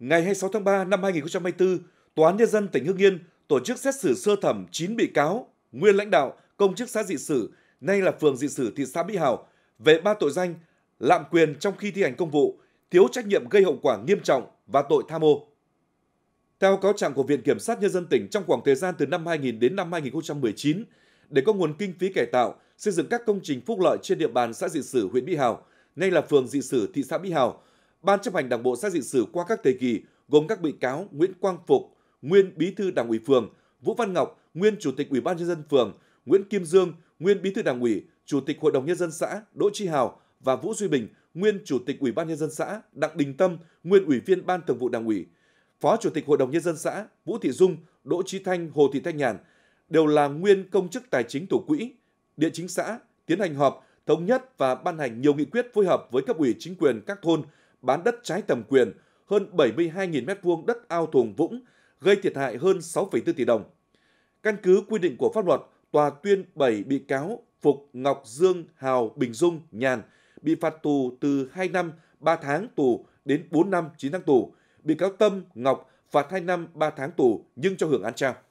Ngày 26 tháng 3 năm 2024, Tòa án Nhân dân tỉnh Hưng Yên tổ chức xét xử sơ thẩm 9 bị cáo, nguyên lãnh đạo, công chức xã dị sử, nay là phường dị sử thị xã Mỹ Hào, về ba tội danh lạm quyền trong khi thi hành công vụ, thiếu trách nhiệm gây hậu quả nghiêm trọng và tội tham ô. Theo cáo trạng của Viện Kiểm sát Nhân dân tỉnh trong khoảng thời gian từ năm 2000 đến năm 2019, để có nguồn kinh phí cải tạo, xây dựng các công trình phúc lợi trên địa bàn xã Dị Sử, huyện Mỹ Hào, nay là phường Dị Sử, thị xã Mỹ Hào, Ban chấp hành Đảng bộ xã Dị Sử qua các thời kỳ gồm các bị cáo Nguyễn Quang Phục, nguyên Bí thư Đảng ủy phường, Vũ Văn Ngọc, nguyên Chủ tịch Ủy ban nhân dân phường, Nguyễn Kim Dương, nguyên Bí thư Đảng ủy, Chủ tịch Hội đồng nhân dân xã Đỗ Chi Hào và Vũ Duy Bình, nguyên Chủ tịch Ủy ban nhân dân xã Đặng Đình Tâm, nguyên Ủy viên Ban Thường vụ Đảng ủy, Phó Chủ tịch Hội đồng nhân dân xã Vũ Thị Dung, Đỗ Chí Thanh, Hồ Thị Thanh Nhàn đều là nguyên công chức tài chính tổ quỹ, địa chính xã tiến hành họp thống nhất và ban hành nhiều nghị quyết phối hợp với cấp ủy chính quyền các thôn bán đất trái thẩm quyền, hơn 72.000 m2 đất ao thùng vũng, gây thiệt hại hơn 6,4 tỷ đồng. Căn cứ quy định của pháp luật, tòa tuyên 7 bị cáo Phục, Ngọc Dương, Hào, Bình Dung, Nhàn bị phạt tù từ 2 năm 3 tháng tù đến 4 năm 9 tháng tù. Bị cáo Tâm, Ngọc phạt 2 năm 3 tháng tù nhưng cho hưởng án treo.